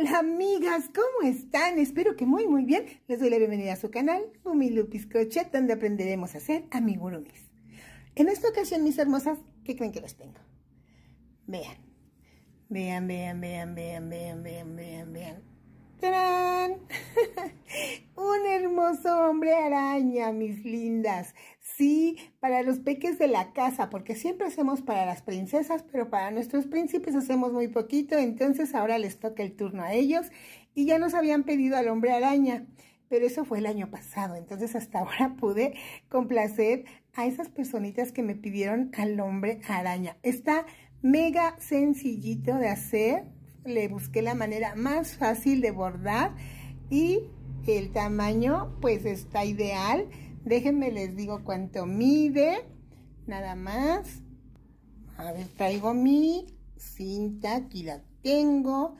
Hola amigas, ¿cómo están? Espero que muy muy bien. Les doy la bienvenida a su canal, Humilupis Lupis Crochet, donde aprenderemos a hacer amigurumis. En esta ocasión, mis hermosas, ¿qué creen que los tengo? Vean. Vean, vean, vean, vean, vean, vean, vean, vean. ¡Tarán! Un hermoso hombre araña, mis lindas. Sí, para los peques de la casa, porque siempre hacemos para las princesas, pero para nuestros príncipes hacemos muy poquito, entonces ahora les toca el turno a ellos y ya nos habían pedido al hombre araña, pero eso fue el año pasado, entonces hasta ahora pude complacer a esas personitas que me pidieron al hombre araña. Está mega sencillito de hacer, le busqué la manera más fácil de bordar y el tamaño pues está ideal Déjenme les digo cuánto mide. Nada más. A ver, traigo mi cinta. Aquí la tengo.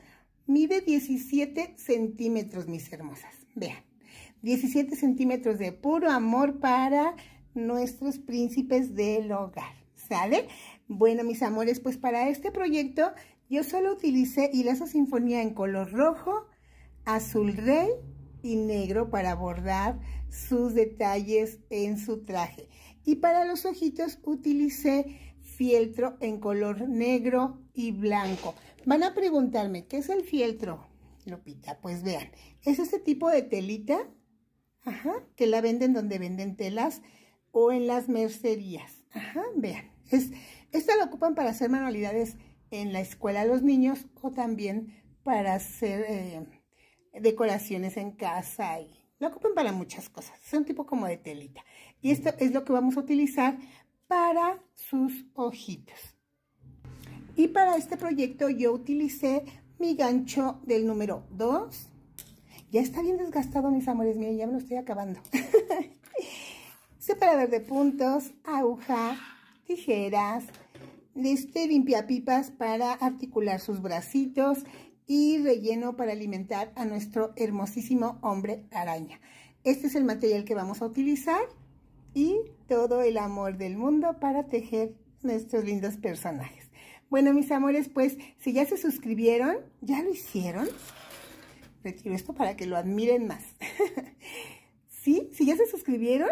Mide 17 centímetros, mis hermosas. Vean. 17 centímetros de puro amor para nuestros príncipes del hogar. ¿Sale? Bueno, mis amores, pues para este proyecto yo solo utilicé hilazo sinfonía en color rojo, azul rey y negro para bordar sus detalles en su traje. Y para los ojitos utilicé fieltro en color negro y blanco. Van a preguntarme, ¿qué es el fieltro, Lupita? Pues vean, es este tipo de telita ajá, que la venden donde venden telas o en las mercerías. Ajá, vean, es, esta la ocupan para hacer manualidades en la escuela de los niños o también para hacer... Eh, decoraciones en casa y lo ocupen para muchas cosas. Es un tipo como de telita. Y mm. esto es lo que vamos a utilizar para sus ojitos Y para este proyecto yo utilicé mi gancho del número 2. Ya está bien desgastado, mis amores. Miren, ya me lo estoy acabando. Separador de puntos, aguja, tijeras, este limpiapipas para articular sus bracitos y relleno para alimentar a nuestro hermosísimo hombre araña. Este es el material que vamos a utilizar y todo el amor del mundo para tejer nuestros lindos personajes. Bueno, mis amores, pues si ya se suscribieron, ya lo hicieron. Retiro esto para que lo admiren más. ¿Sí? ¿Si ya se suscribieron?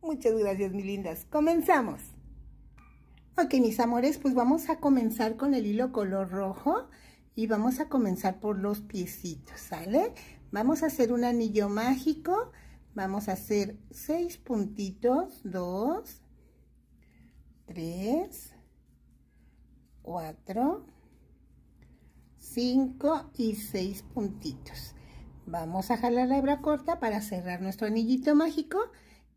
Muchas gracias, mis lindas. Comenzamos. Ok, mis amores, pues vamos a comenzar con el hilo color rojo y vamos a comenzar por los piecitos, ¿sale? Vamos a hacer un anillo mágico, vamos a hacer seis puntitos, dos, tres, cuatro, cinco y seis puntitos. Vamos a jalar la hebra corta para cerrar nuestro anillito mágico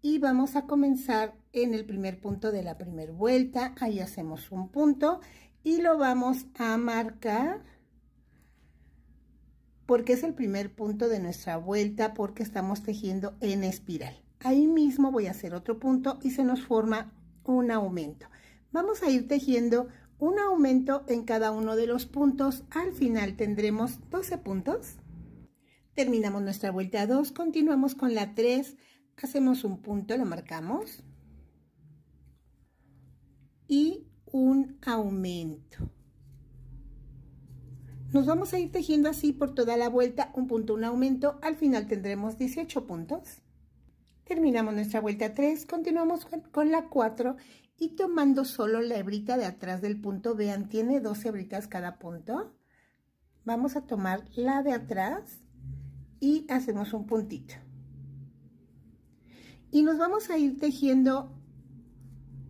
y vamos a comenzar en el primer punto de la primera vuelta. Ahí hacemos un punto y lo vamos a marcar porque es el primer punto de nuestra vuelta porque estamos tejiendo en espiral. Ahí mismo voy a hacer otro punto y se nos forma un aumento. Vamos a ir tejiendo un aumento en cada uno de los puntos. Al final tendremos 12 puntos. Terminamos nuestra vuelta 2, continuamos con la 3, hacemos un punto, lo marcamos y un aumento. Nos vamos a ir tejiendo así por toda la vuelta, un punto, un aumento, al final tendremos 18 puntos. Terminamos nuestra vuelta 3, continuamos con la 4 y tomando solo la hebrita de atrás del punto, vean, tiene 12 hebritas cada punto. Vamos a tomar la de atrás y hacemos un puntito. Y nos vamos a ir tejiendo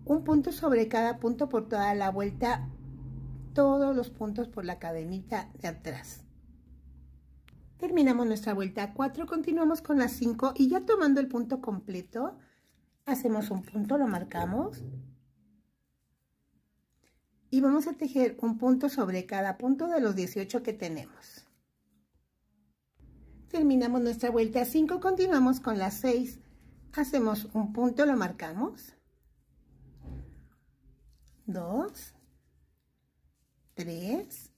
un punto sobre cada punto por toda la vuelta todos los puntos por la cadenita de atrás. Terminamos nuestra vuelta 4, continuamos con las 5 y ya tomando el punto completo, hacemos un punto, lo marcamos. Y vamos a tejer un punto sobre cada punto de los 18 que tenemos. Terminamos nuestra vuelta 5, continuamos con las 6. Hacemos un punto, lo marcamos. 2, 3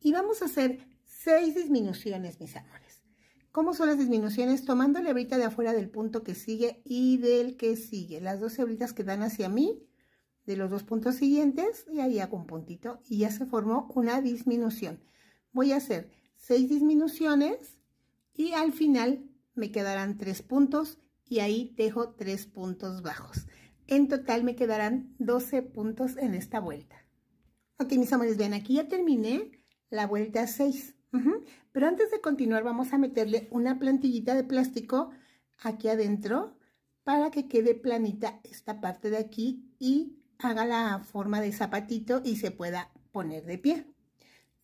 y vamos a hacer seis disminuciones, mis amores. ¿Cómo son las disminuciones? Tomando la hebrita de afuera del punto que sigue y del que sigue. Las dos hebritas que dan hacia mí de los dos puntos siguientes y ahí hago un puntito y ya se formó una disminución. Voy a hacer seis disminuciones y al final me quedarán tres puntos y ahí dejo tres puntos bajos. En total me quedarán 12 puntos en esta vuelta. Ok, mis amores, vean, aquí ya terminé la vuelta 6. Pero antes de continuar, vamos a meterle una plantillita de plástico aquí adentro para que quede planita esta parte de aquí y haga la forma de zapatito y se pueda poner de pie.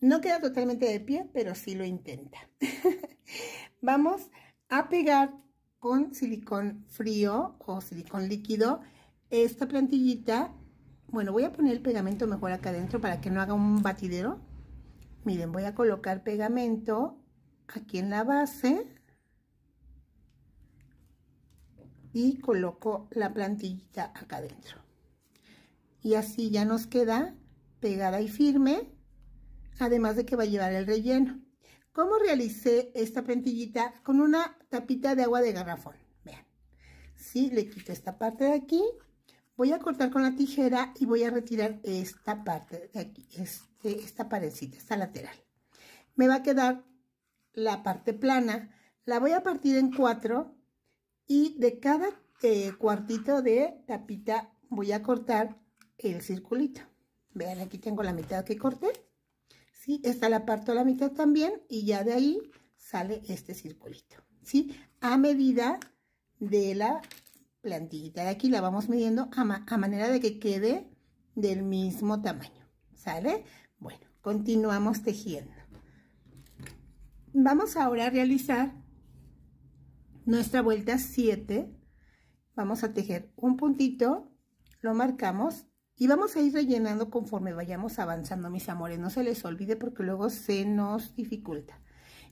No queda totalmente de pie, pero sí lo intenta. vamos a pegar con silicón frío o silicón líquido esta plantillita bueno, voy a poner el pegamento mejor acá adentro para que no haga un batidero. Miren, voy a colocar pegamento aquí en la base. Y coloco la plantillita acá adentro. Y así ya nos queda pegada y firme. Además de que va a llevar el relleno. ¿Cómo realicé esta plantillita? Con una tapita de agua de garrafón. Vean. Sí, le quito esta parte de aquí voy a cortar con la tijera y voy a retirar esta parte de aquí, este, esta parecita, esta lateral. Me va a quedar la parte plana, la voy a partir en cuatro y de cada eh, cuartito de tapita voy a cortar el circulito. Vean, aquí tengo la mitad que corté. ¿Sí? Esta la parto a la mitad también y ya de ahí sale este circulito. ¿Sí? A medida de la plantillita de aquí la vamos midiendo a, manera de que quede del mismo tamaño, ¿sale? Bueno, continuamos tejiendo. Vamos ahora a realizar nuestra vuelta 7. Vamos a tejer un puntito, lo marcamos y vamos a ir rellenando conforme vayamos avanzando, mis amores. No se les olvide porque luego se nos dificulta.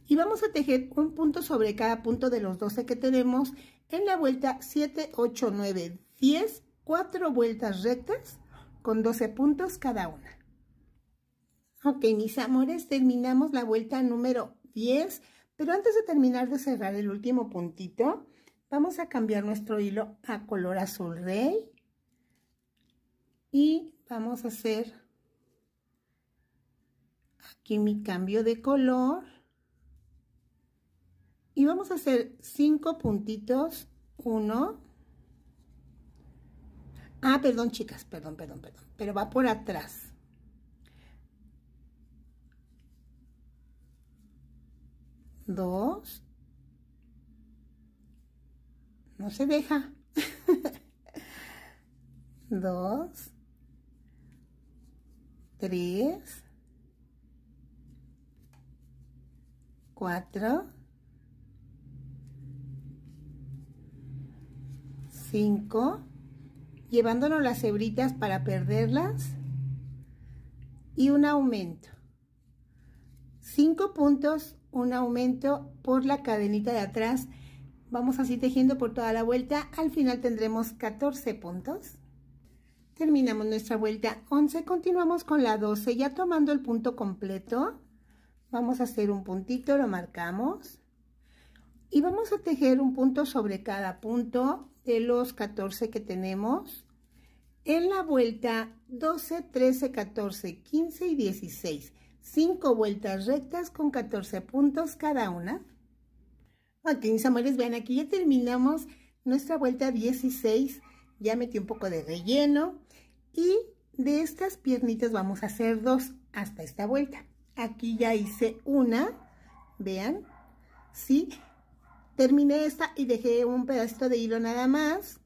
Y vamos a tejer un punto sobre cada punto de los 12 que tenemos en la vuelta 7, 8, 9, 10, 4 vueltas rectas con 12 puntos cada una. Ok, mis amores, terminamos la vuelta número 10, pero antes de terminar de cerrar el último puntito, vamos a cambiar nuestro hilo a color azul rey y vamos a hacer aquí mi cambio de color y vamos a hacer cinco puntitos uno ah perdón chicas perdón perdón perdón pero va por atrás dos no se deja dos tres cuatro 5, llevándonos las hebritas para perderlas y un aumento. 5 puntos, un aumento por la cadenita de atrás. Vamos así tejiendo por toda la vuelta. Al final tendremos 14 puntos. Terminamos nuestra vuelta 11. Continuamos con la 12. Ya tomando el punto completo, vamos a hacer un puntito, lo marcamos. Y vamos a tejer un punto sobre cada punto de los 14 que tenemos, en la vuelta 12, 13, 14, 15 y 16, 5 vueltas rectas con 14 puntos cada una. aquí mis amores, vean, aquí ya terminamos nuestra vuelta 16, ya metí un poco de relleno y de estas piernitas vamos a hacer dos hasta esta vuelta. Aquí ya hice una, vean, ¿sí? terminé esta y dejé un pedacito de hilo nada más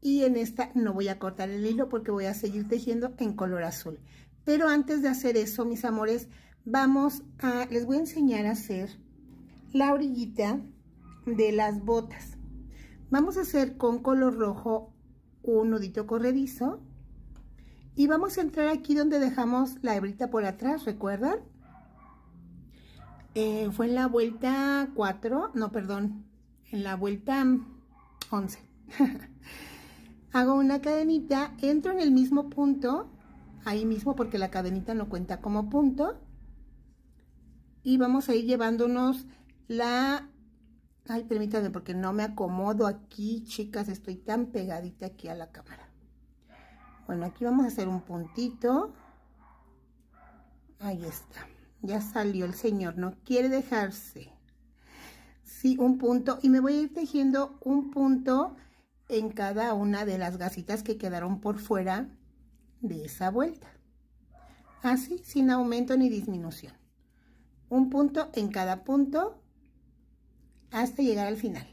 y en esta no voy a cortar el hilo porque voy a seguir tejiendo en color azul pero antes de hacer eso mis amores vamos a les voy a enseñar a hacer la orillita de las botas vamos a hacer con color rojo un nudito corredizo y vamos a entrar aquí donde dejamos la hebrita por atrás recuerdan eh, fue en la vuelta 4 no perdón en la vuelta 11. Hago una cadenita, entro en el mismo punto, ahí mismo porque la cadenita no cuenta como punto. Y vamos a ir llevándonos la... Ay, permítanme porque no me acomodo aquí, chicas, estoy tan pegadita aquí a la cámara. Bueno, aquí vamos a hacer un puntito. Ahí está. Ya salió el señor, no quiere dejarse sí, un punto, y me voy a ir tejiendo un punto en cada una de las gasitas que quedaron por fuera de esa vuelta. Así, sin aumento ni disminución. Un punto en cada punto hasta llegar al final.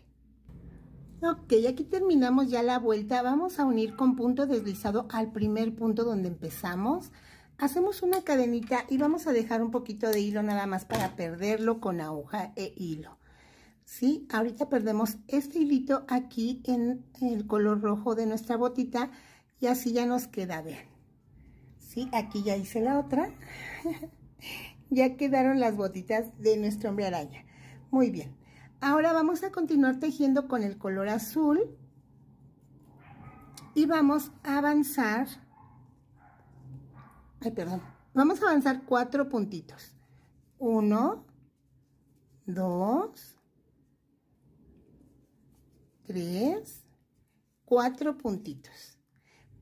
Ok, aquí terminamos ya la vuelta. Vamos a unir con punto deslizado al primer punto donde empezamos. Hacemos una cadenita y vamos a dejar un poquito de hilo nada más para perderlo con aguja e hilo. ¿sí? Ahorita perdemos este hilito aquí en el color rojo de nuestra botita y así ya nos queda, vean. ¿Sí? Aquí ya hice la otra. ya quedaron las botitas de nuestro hombre araña. Muy bien. Ahora vamos a continuar tejiendo con el color azul y vamos a avanzar, ay perdón, vamos a avanzar cuatro puntitos. Uno, dos, Tres, cuatro puntitos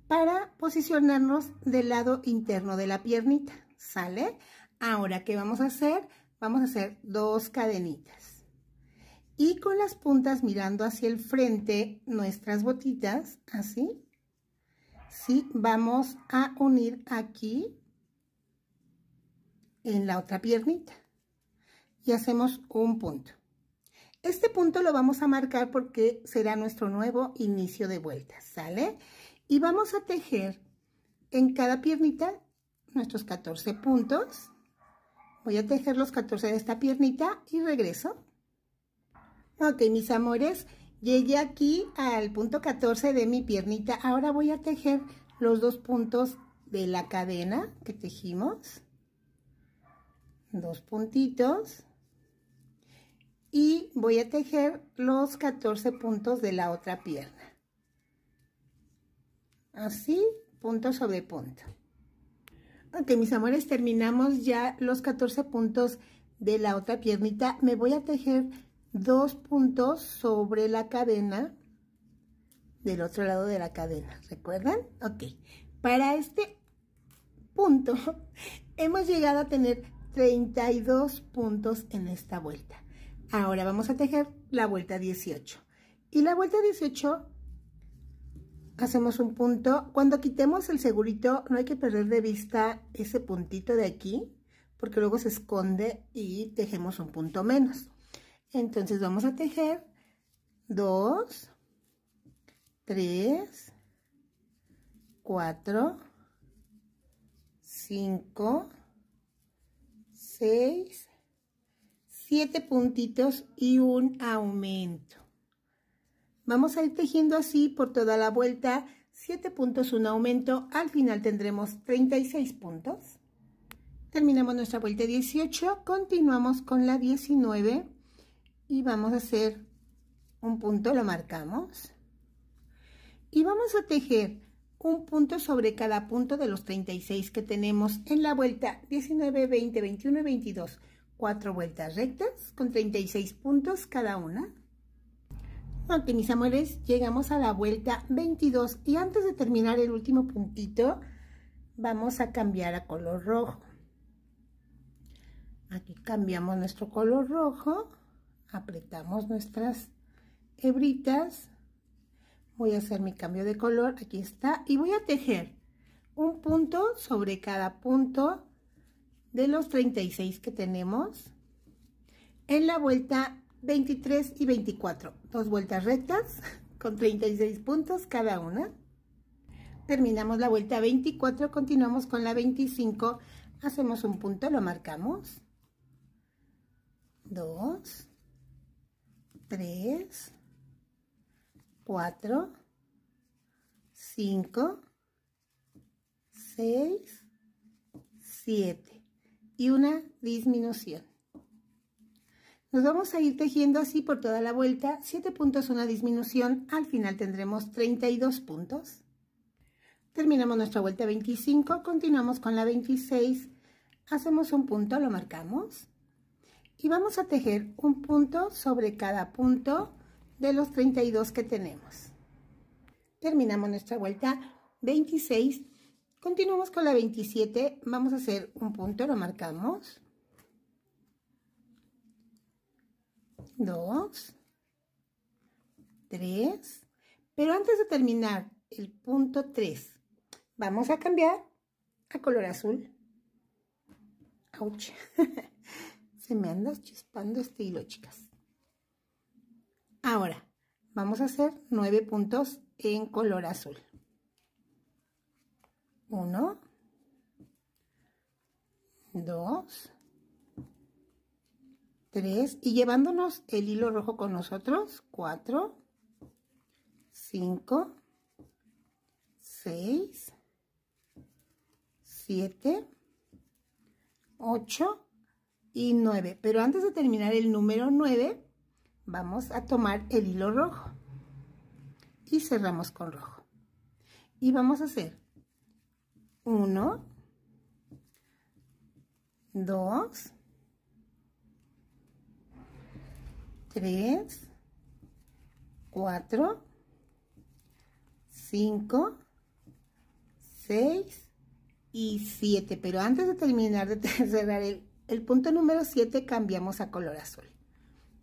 para posicionarnos del lado interno de la piernita, ¿sale? Ahora, ¿qué vamos a hacer? Vamos a hacer dos cadenitas. Y con las puntas mirando hacia el frente, nuestras botitas, así, ¿sí? Vamos a unir aquí en la otra piernita. Y hacemos un punto. Este punto lo vamos a marcar porque será nuestro nuevo inicio de vuelta, ¿sale? Y vamos a tejer en cada piernita nuestros 14 puntos. Voy a tejer los 14 de esta piernita y regreso. Ok, mis amores, llegué aquí al punto 14 de mi piernita. Ahora voy a tejer los dos puntos de la cadena que tejimos. Dos puntitos voy a tejer los 14 puntos de la otra pierna así punto sobre punto ok mis amores terminamos ya los 14 puntos de la otra piernita me voy a tejer dos puntos sobre la cadena del otro lado de la cadena recuerdan ok para este punto hemos llegado a tener 32 puntos en esta vuelta Ahora vamos a tejer la vuelta 18. Y la vuelta 18 hacemos un punto. Cuando quitemos el segurito no hay que perder de vista ese puntito de aquí porque luego se esconde y tejemos un punto menos. Entonces vamos a tejer 2, 3, 4, 5, 6, 7 puntitos y un aumento. Vamos a ir tejiendo así por toda la vuelta, 7 puntos, un aumento, al final tendremos 36 puntos. Terminamos nuestra vuelta 18, continuamos con la 19 y vamos a hacer un punto, lo marcamos. Y vamos a tejer un punto sobre cada punto de los 36 que tenemos en la vuelta 19, 20, 21 y 22 cuatro vueltas rectas con 36 puntos cada una. Ok, mis amores, llegamos a la vuelta 22 y antes de terminar el último puntito, vamos a cambiar a color rojo. Aquí cambiamos nuestro color rojo, apretamos nuestras hebritas, voy a hacer mi cambio de color, aquí está, y voy a tejer un punto sobre cada punto de los 36 que tenemos en la vuelta 23 y 24. Dos vueltas rectas con 36 puntos cada una. Terminamos la vuelta 24, continuamos con la 25, hacemos un punto, lo marcamos. 2, 3, 4, 5, 6, 7 y una disminución. Nos vamos a ir tejiendo así por toda la vuelta, 7 puntos, una disminución, al final tendremos 32 puntos. Terminamos nuestra vuelta 25, continuamos con la 26, hacemos un punto, lo marcamos y vamos a tejer un punto sobre cada punto de los 32 que tenemos. Terminamos nuestra vuelta 26 Continuamos con la 27, vamos a hacer un punto, lo marcamos. dos, tres, pero antes de terminar el punto 3, vamos a cambiar a color azul. se me anda chispando este hilo, chicas. Ahora, vamos a hacer nueve puntos en color azul. 1, 2, 3 y llevándonos el hilo rojo con nosotros, 4, 5, 6, 7, 8 y 9. Pero antes de terminar el número 9, vamos a tomar el hilo rojo y cerramos con rojo. Y vamos a hacer 1, 2, 3, 4, 5, 6 y 7. Pero antes de terminar de cerrar el, punto número 7 cambiamos a color azul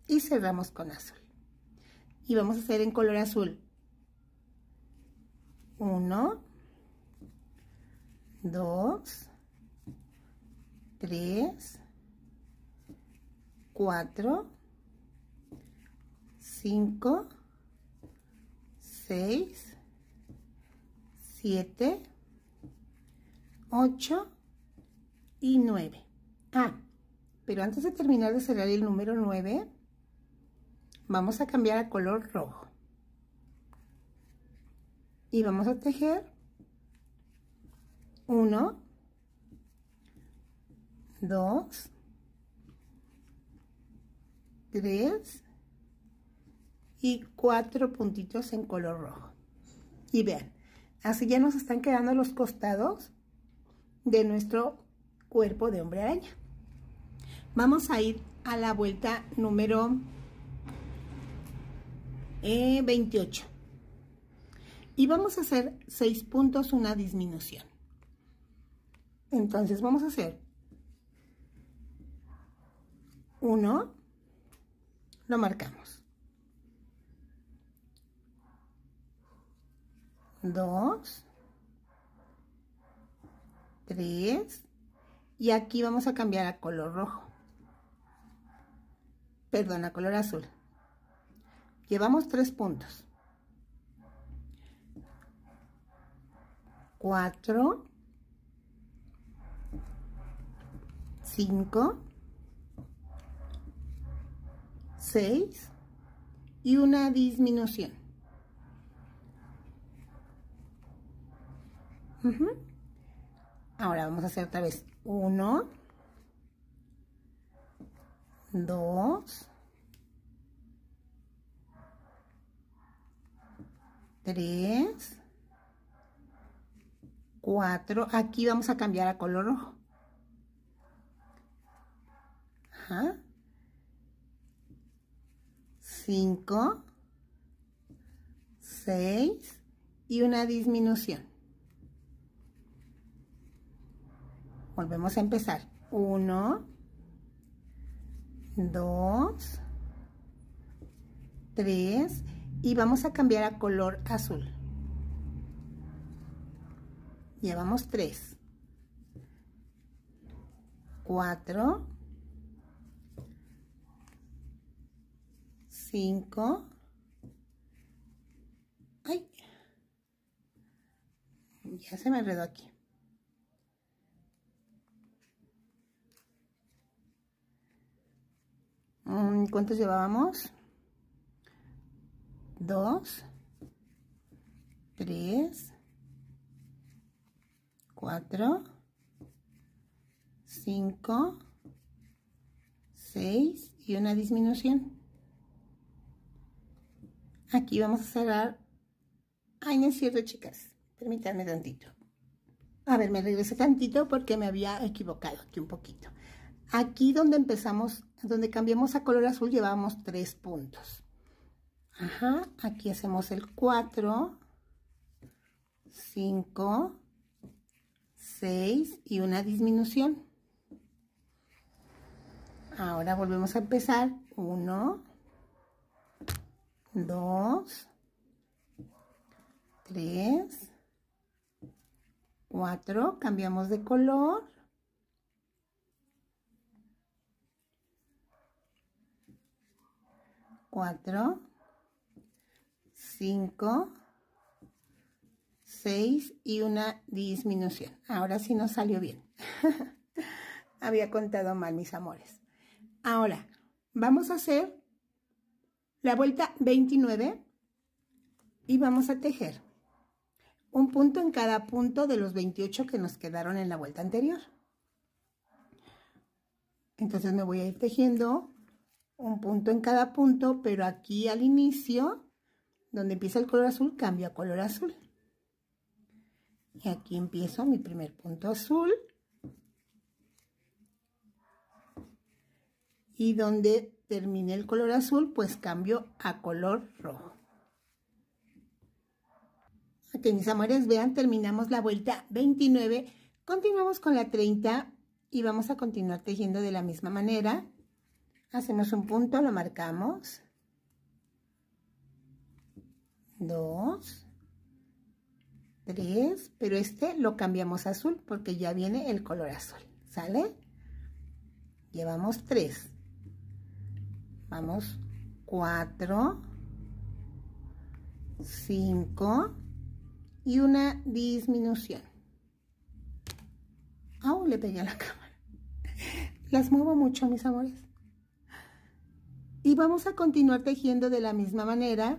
y cerramos con azul. Y vamos a hacer en color azul 1, 2, 3, 4, 5, 6, 7, 8 y 9. Ah, pero antes de terminar de cerrar el número 9, vamos a cambiar a color rojo. Y vamos a tejer uno, 2, 3 y cuatro puntitos en color rojo. Y vean, así ya nos están quedando los costados de nuestro cuerpo de hombre araña. Vamos a ir a la vuelta número 28. Eh, y vamos a hacer seis puntos, una disminución. Entonces vamos a hacer uno, lo marcamos. Dos, tres, y aquí vamos a cambiar a color rojo. Perdón, a color azul. Llevamos tres puntos. Cuatro, 5, 6 y una disminución. Ahora vamos a hacer otra vez 1, 2, 3, 4. Aquí vamos a cambiar a color rojo. 5, 6 y una disminución. Volvemos a empezar. 1, 2, 3 y vamos a cambiar a color azul. Llevamos 3, 4, 5. Ay, ya se me enredó aquí. Mm, ¿Cuántos llevábamos? 2, 3, 4, 5, 6 y una disminución aquí vamos a cerrar ay no es cierto chicas permítanme tantito a ver me regresé tantito porque me había equivocado aquí un poquito aquí donde empezamos donde cambiamos a color azul llevamos tres puntos ajá aquí hacemos el 4 5 6 y una disminución ahora volvemos a empezar Uno dos, tres, cuatro, cambiamos de color. Cuatro, cinco, seis y una disminución. Ahora sí nos salió bien. Había contado mal, mis amores. Ahora, vamos a hacer la vuelta 29 y vamos a tejer un punto en cada punto de los 28 que nos quedaron en la vuelta anterior. Entonces me voy a ir tejiendo un punto en cada punto, pero aquí al inicio, donde empieza el color azul, cambio a color azul. Y aquí empiezo mi primer punto azul. Y donde terminé el color azul, pues cambio a color rojo. Aquí mis amores, vean, terminamos la vuelta 29, continuamos con la 30 y vamos a continuar tejiendo de la misma manera. Hacemos un punto, lo marcamos. Dos. Tres. Pero este lo cambiamos a azul porque ya viene el color azul. ¿Sale? Llevamos tres. Vamos, 4, 5 y una disminución. ah le pegué a la cámara. Las muevo mucho, mis amores. Y vamos a continuar tejiendo de la misma manera.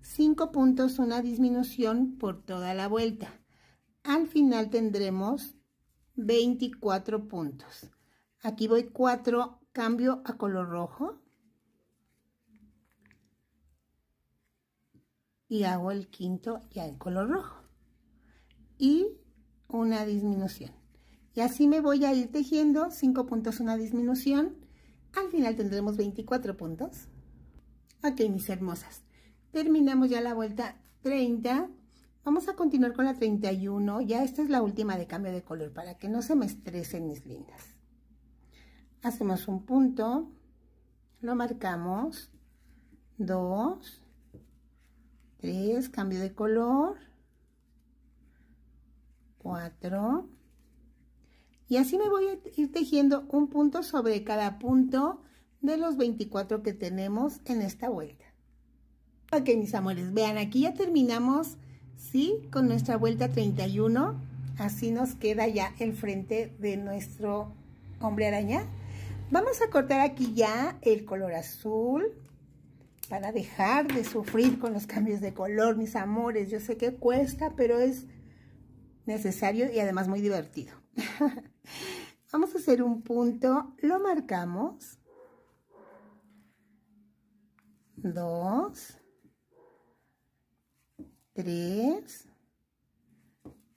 5 puntos, una disminución por toda la vuelta. Al final tendremos 24 puntos. Aquí voy 4, cambio a color rojo. y hago el quinto ya en color rojo y una disminución y así me voy a ir tejiendo 5 puntos una disminución al final tendremos 24 puntos ok mis hermosas terminamos ya la vuelta 30 vamos a continuar con la 31 ya esta es la última de cambio de color para que no se me estresen mis lindas hacemos un punto lo marcamos 2 3, cambio de color, 4, y así me voy a ir tejiendo un punto sobre cada punto de los 24 que tenemos en esta vuelta. Ok, mis amores, vean, aquí ya terminamos, ¿sí? Con nuestra vuelta 31, así nos queda ya el frente de nuestro hombre araña. Vamos a cortar aquí ya el color azul, para dejar de sufrir con los cambios de color, mis amores. Yo sé que cuesta, pero es necesario y además muy divertido. Vamos a hacer un punto, lo marcamos. Dos. Tres.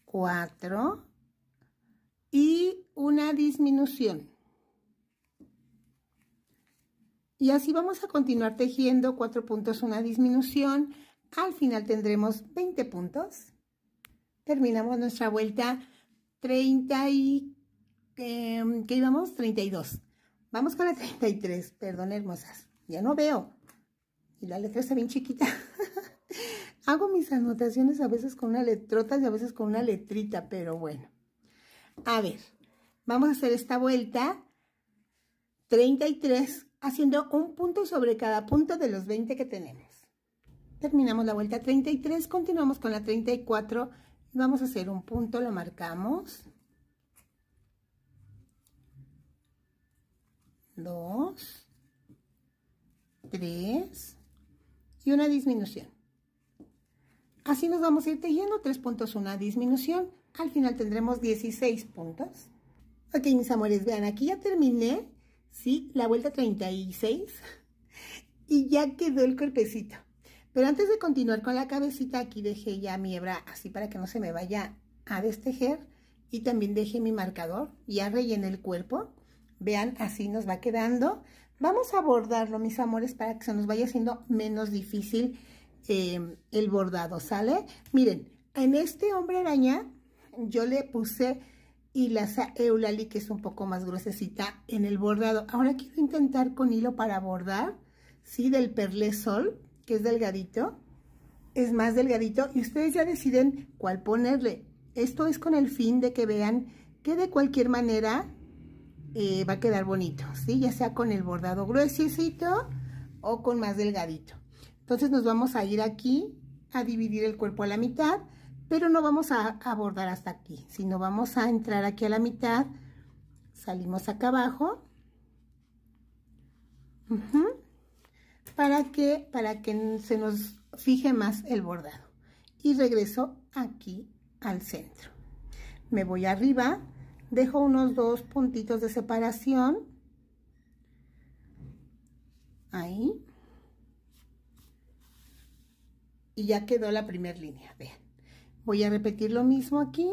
Cuatro. Y una disminución. Y así vamos a continuar tejiendo cuatro puntos, una disminución. Al final tendremos 20 puntos. Terminamos nuestra vuelta 30 y... Em, íbamos? 32. Vamos con la 33, perdón hermosas, ya no veo. Y la letra está bien chiquita. Hago mis anotaciones a veces con una letrota y a veces con una letrita, pero bueno. A ver, vamos a hacer esta vuelta 33 haciendo un punto sobre cada punto de los 20 que tenemos. Terminamos la vuelta 33, continuamos con la 34. Vamos a hacer un punto, lo marcamos. Dos, tres y una disminución. Así nos vamos a ir tejiendo, tres puntos, una disminución. Al final tendremos 16 puntos. Ok, mis amores, vean, aquí ya terminé ¿sí? La vuelta 36 y ya quedó el cuerpecito. Pero antes de continuar con la cabecita, aquí dejé ya mi hebra así para que no se me vaya a destejer. Y también dejé mi marcador, ya rellené el cuerpo. Vean, así nos va quedando. Vamos a bordarlo, mis amores, para que se nos vaya haciendo menos difícil em, el bordado, ¿sale? Miren, en este hombre araña yo le puse y la Eulali, que es un poco más gruesecita en el bordado. Ahora quiero intentar con hilo para bordar, ¿sí? Del perlé sol, que es delgadito. Es más delgadito y ustedes ya deciden cuál ponerle. Esto es con el fin de que vean que de cualquier manera eh, va a quedar bonito, ¿sí? Ya sea con el bordado gruesecito o con más delgadito. Entonces nos vamos a ir aquí a dividir el cuerpo a la mitad pero no vamos a abordar hasta aquí, sino vamos a entrar aquí a la mitad, salimos acá abajo, para, que, para que se nos fije más el bordado. Y regreso aquí al centro. Me voy arriba, dejo unos dos puntitos de separación, ahí, y ya quedó la primera línea, vean voy a repetir lo mismo aquí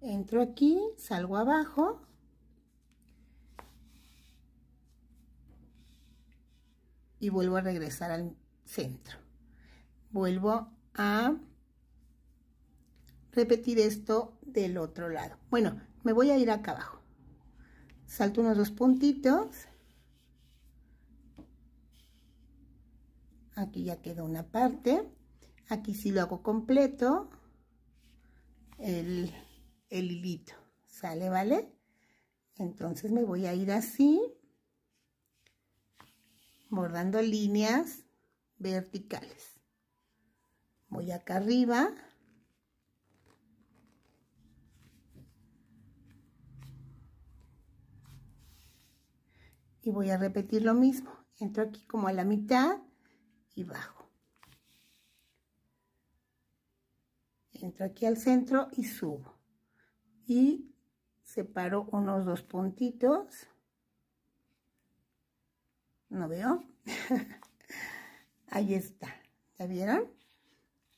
entro aquí salgo abajo y vuelvo a regresar al centro vuelvo a repetir esto del otro lado bueno me voy a ir acá abajo salto unos dos puntitos aquí ya quedó una parte Aquí si lo hago completo el, el hilito, ¿sale? ¿Vale? Entonces me voy a ir así, bordando líneas verticales. Voy acá arriba. Y voy a repetir lo mismo. Entro aquí como a la mitad y bajo. entro aquí al centro y subo y separo unos dos puntitos no veo ahí está ¿ya vieron?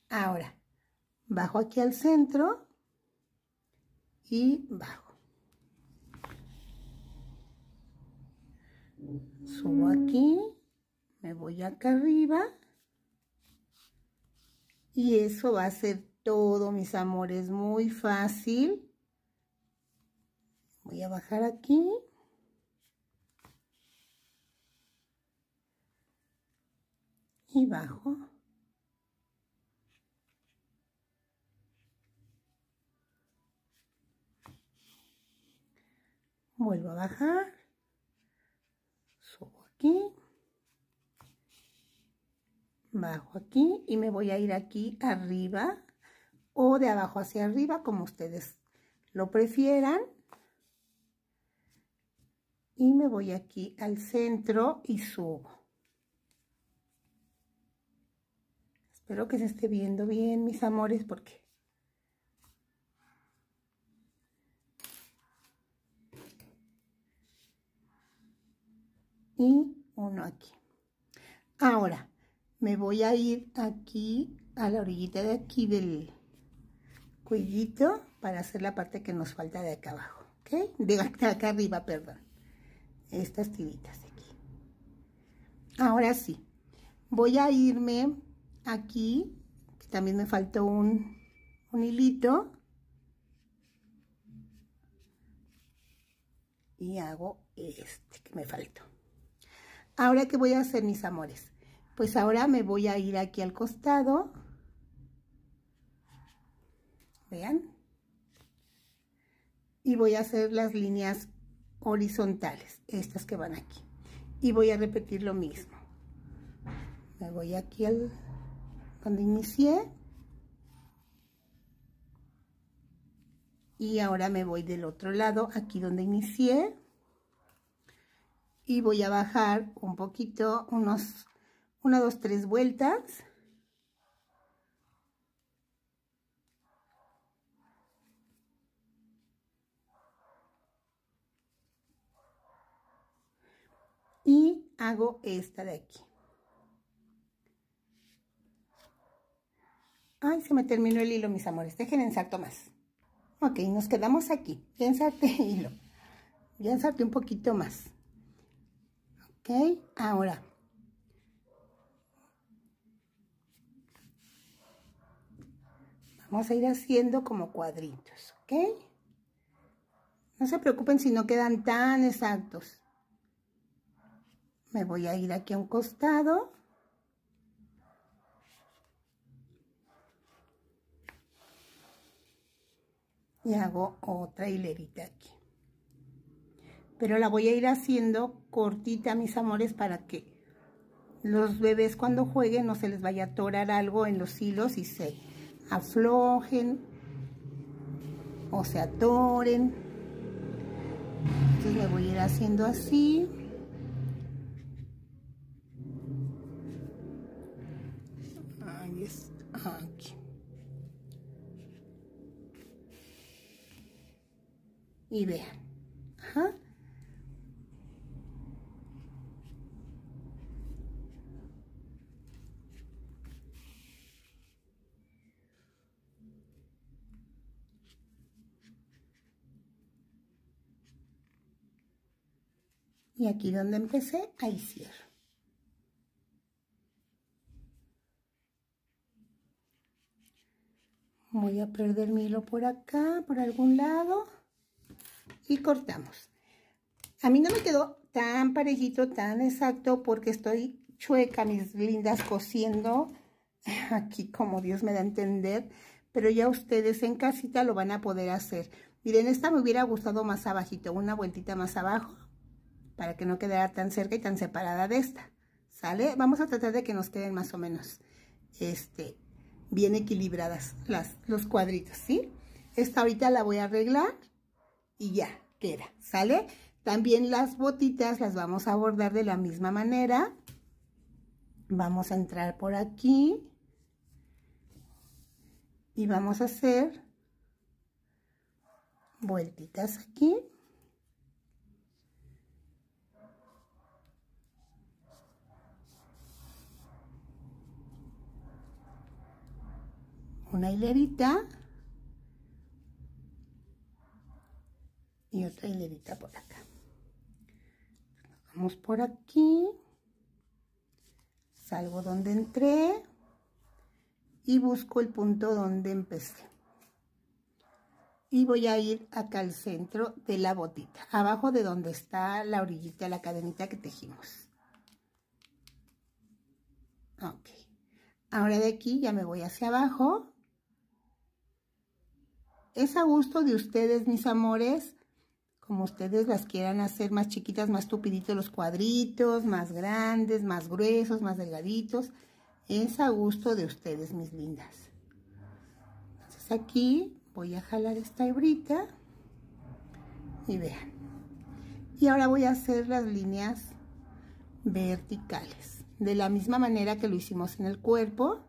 ahora bajo aquí al centro y bajo subo aquí me voy acá arriba y eso va a ser todo, mis amores, muy fácil. Voy a bajar aquí. Y bajo. Vuelvo a bajar. Subo aquí. Bajo aquí y me voy a ir aquí arriba o de abajo hacia arriba, como ustedes lo prefieran. Y me voy aquí al centro y subo. Espero que se esté viendo bien, mis amores, porque... Y uno aquí. Ahora, me voy a ir aquí a la orillita de aquí del, cuellito para hacer la parte que nos falta de acá abajo, ¿ok? De acá, arriba, perdón. Estas tiritas de aquí. Ahora sí, voy a irme aquí, que también me faltó un, un hilito. Y hago este que me faltó. Ahora, ¿qué voy a hacer, mis amores? Pues ahora me voy a ir aquí al costado vean. Y voy a hacer las líneas horizontales, estas que van aquí. Y voy a repetir lo mismo. Me voy aquí al donde inicié. Y ahora me voy del otro lado, aquí donde inicié. Y voy a bajar un poquito, unos, una, dos, tres vueltas. y hago esta de aquí. Ay, se me terminó el hilo, mis amores. Dejen ensarto más. Ok, nos quedamos aquí. Ya el hilo. Ya un poquito más. Ok, ahora. Vamos a ir haciendo como cuadritos, ¿ok? No se preocupen si no quedan tan exactos me voy a ir aquí a un costado y hago otra hilerita aquí pero la voy a ir haciendo cortita mis amores para que los bebés cuando jueguen no se les vaya a atorar algo en los hilos y se aflojen o se atoren entonces le voy a ir haciendo así y vean. Y aquí donde empecé, ahí cierro. Voy a perder mi hilo por acá, por algún lado y cortamos. A mí no me quedó tan parejito, tan exacto, porque estoy chueca, mis lindas, cosiendo aquí como Dios me da a entender, pero ya ustedes en casita lo van a poder hacer. Miren, esta me hubiera gustado más abajito, una vueltita más abajo, para que no quedara tan cerca y tan separada de esta, ¿sale? Vamos a tratar de que nos queden más o menos, este, bien equilibradas las, los cuadritos, ¿sí? Esta ahorita la voy a arreglar y ya queda, ¿sale? También las botitas las vamos a bordar de la misma manera. Vamos a entrar por aquí y vamos a hacer vueltitas aquí. Una hilerita. y otra hilerita por acá vamos por aquí salgo donde entré y busco el punto donde empecé y voy a ir acá al centro de la botita abajo de donde está la orillita la cadenita que tejimos ok ahora de aquí ya me voy hacia abajo es a gusto de ustedes mis amores como ustedes las quieran hacer, más chiquitas, más tupiditos los cuadritos, más grandes, más gruesos, más delgaditos. Es a gusto de ustedes, mis lindas. Entonces aquí voy a jalar esta hebrita y vean. Y ahora voy a hacer las líneas verticales. De la misma manera que lo hicimos en el cuerpo,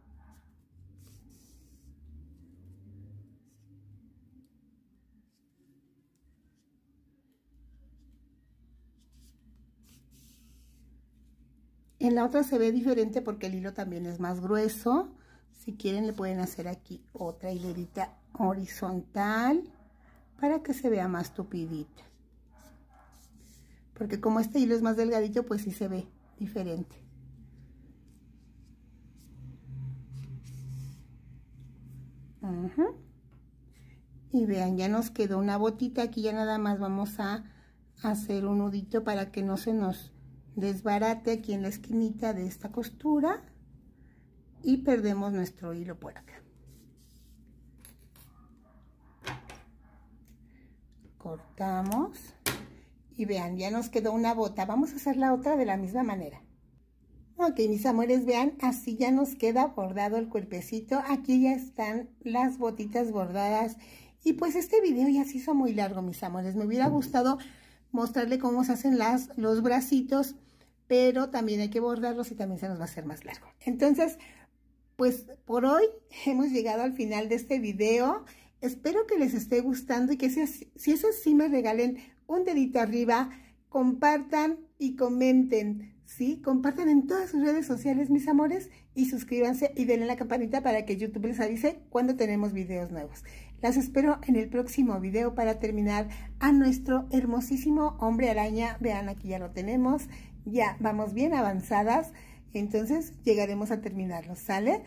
En la otra se ve diferente porque el hilo también es más grueso. Si quieren le pueden hacer aquí otra hilerita horizontal para que se vea más tupidita. Porque como este hilo es más delgadito, pues sí se ve diferente. Y vean, ya nos quedó una botita. Aquí ya nada más vamos a hacer un nudito para que no se nos desbarate aquí en la esquinita de esta costura y perdemos nuestro hilo por acá. Cortamos y vean, ya nos quedó una bota. Vamos a hacer la otra de la misma manera. Ok, mis amores, vean, así ya nos queda bordado el cuerpecito. Aquí ya están las botitas bordadas. Y pues este video ya se hizo muy largo, mis amores. Me hubiera gustado mostrarle cómo se hacen las, los bracitos pero también hay que bordarlos y también se nos va a hacer más largo. Entonces, pues por hoy hemos llegado al final de este video. Espero que les esté gustando y que si, eso sí me regalen un dedito arriba, compartan y comenten, ¿sí? Compartan en todas sus redes sociales, mis amores, y suscríbanse y denle la campanita para que YouTube les avise cuando tenemos videos nuevos. Las espero en el próximo video para terminar a nuestro hermosísimo hombre araña. Vean, aquí ya lo tenemos. Ya vamos bien avanzadas, entonces llegaremos a terminarlo, ¿sale?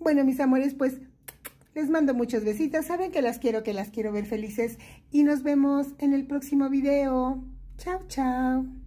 Bueno, mis amores, pues les mando muchos besitos. Saben que las quiero, que las quiero ver felices. Y nos vemos en el próximo video. Chao, chao.